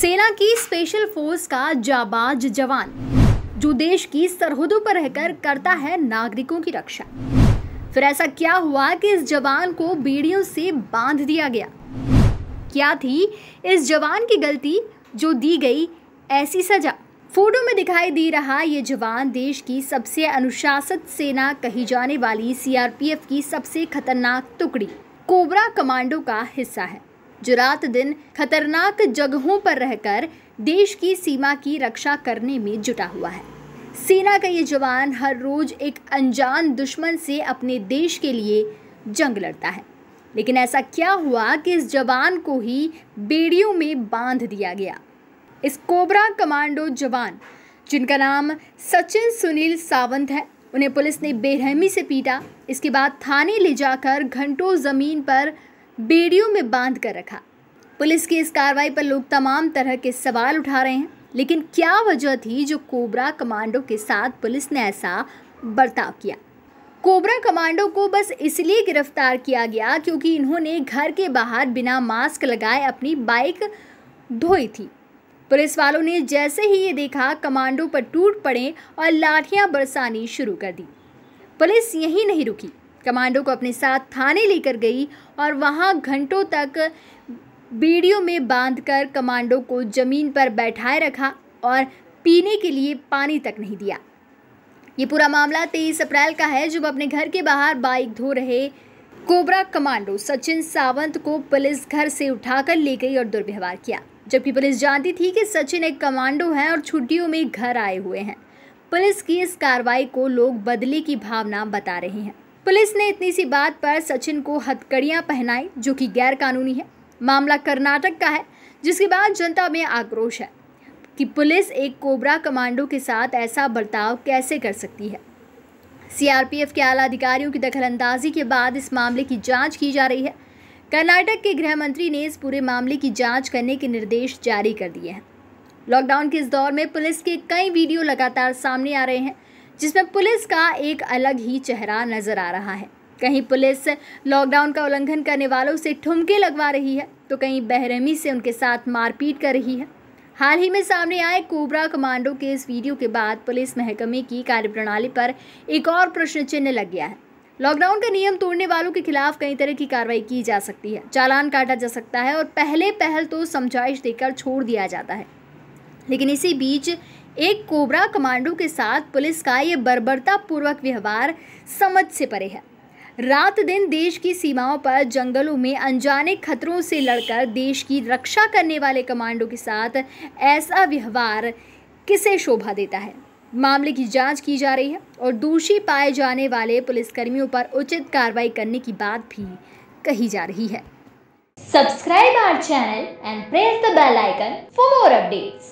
सेना की special force का जाबाज जवान जो देश की सरहदों पर रहकर करता है नागरिकों की रक्षा फिर ऐसा क्या हुआ कि इस जवान को बेड़ियों से बांध दिया गया क्या थी इस जवान की गलती जो दी गई ऐसी सजा फोटो में दिखाई दे रहा ये जवान देश की सबसे अनुशासित सेना कही जाने वाली सीआरपीएफ की सबसे खतरनाक टुकड़ी कोबरा कमांडो का हिस्सा है जो रात दिन खतरनाक जगहों पर रहकर देश की सीमा की रक्षा करने में जुटा हुआ है सेना का ये जवान हर रोज एक अनजान दुश्मन से अपने देश के लिए जंग लड़ता है लेकिन ऐसा क्या हुआ कि इस जवान को ही बेड़ियों में बांध दिया गया इस कोबरा कमांडो जवान जिनका नाम सचिन सुनील सावंत है उन्हें पुलिस ने बेरहमी से पीटा इसके बाद थाने ले जाकर घंटों ज़मीन पर बेड़ियों में बांध कर रखा पुलिस की इस कार्रवाई पर लोग तमाम तरह के सवाल उठा रहे हैं लेकिन क्या वजह थी जो कोबरा कमांडो के साथ पुलिस ने ऐसा बर्ताव किया कोबरा कमांडो को बस इसलिए गिरफ्तार किया गया क्योंकि इन्होंने घर के बाहर बिना मास्क लगाए अपनी बाइक धोई थी पुलिस वालों ने जैसे ही ये देखा कमांडो पर टूट पड़े और लाठियां बरसानी शुरू कर दी पुलिस यहीं नहीं रुकी कमांडो को अपने साथ थाने लेकर गई और वहाँ घंटों तक बीड़ियों में बांधकर कमांडो को ज़मीन पर बैठाए रखा और पीने के लिए पानी तक नहीं दिया ये पूरा मामला तेईस अप्रैल का है जब अपने घर के बाहर बाइक धो रहे कोबरा कमांडो सचिन सावंत को पुलिस घर से उठाकर ले गई और दुर्व्यवहार किया जबकि पुलिस जानती थी कि सचिन एक कमांडो हैं और छुट्टियों में घर आए हुए हैं पुलिस की इस कार्रवाई को लोग बदले की भावना बता रहे हैं पुलिस ने इतनी सी बात पर सचिन को हथकड़ियाँ पहनाई जो कि कानूनी है मामला कर्नाटक का है जिसके बाद जनता में आक्रोश है कि पुलिस एक कोबरा कमांडो के साथ ऐसा बर्ताव कैसे कर सकती है सीआरपीएफ के आला अधिकारियों की दखलंदाजी के बाद इस मामले की जांच की जा रही है कर्नाटक के गृह मंत्री ने इस पूरे मामले की जांच करने के निर्देश जारी कर दिए हैं लॉकडाउन के इस दौर में पुलिस के कई वीडियो लगातार सामने आ रहे हैं जिसमें पुलिस का एक अलग ही चेहरा नज़र आ रहा है कहीं पुलिस लॉकडाउन का उल्लंघन करने वालों से ठुमके लगवा रही है तो कहीं बहरहमी से उनके साथ मारपीट कर रही है हाल ही में सामने आए कोबरा कमांडो के इस वीडियो के बाद पुलिस महकमे की कार्यप्रणाली पर एक और प्रश्न चिन्ह लग गया है लॉकडाउन का नियम तोड़ने वालों के खिलाफ कई तरह की कार्रवाई की जा सकती है चालान काटा जा सकता है और पहले पहल तो समझाइश देकर छोड़ दिया जाता है लेकिन इसी बीच एक कोबरा कमांडो के साथ पुलिस का ये बर्बरतापूर्वक व्यवहार समझ से परे है रात दिन देश की सीमाओं पर जंगलों में अनजाने खतरों से लड़कर देश की रक्षा करने वाले कमांडो के साथ ऐसा व्यवहार किसे शोभा देता है मामले की जांच की जा रही है और दोषी पाए जाने वाले पुलिसकर्मियों पर उचित कार्रवाई करने की बात भी कही जा रही है subscribe our channel and press the bell icon for more updates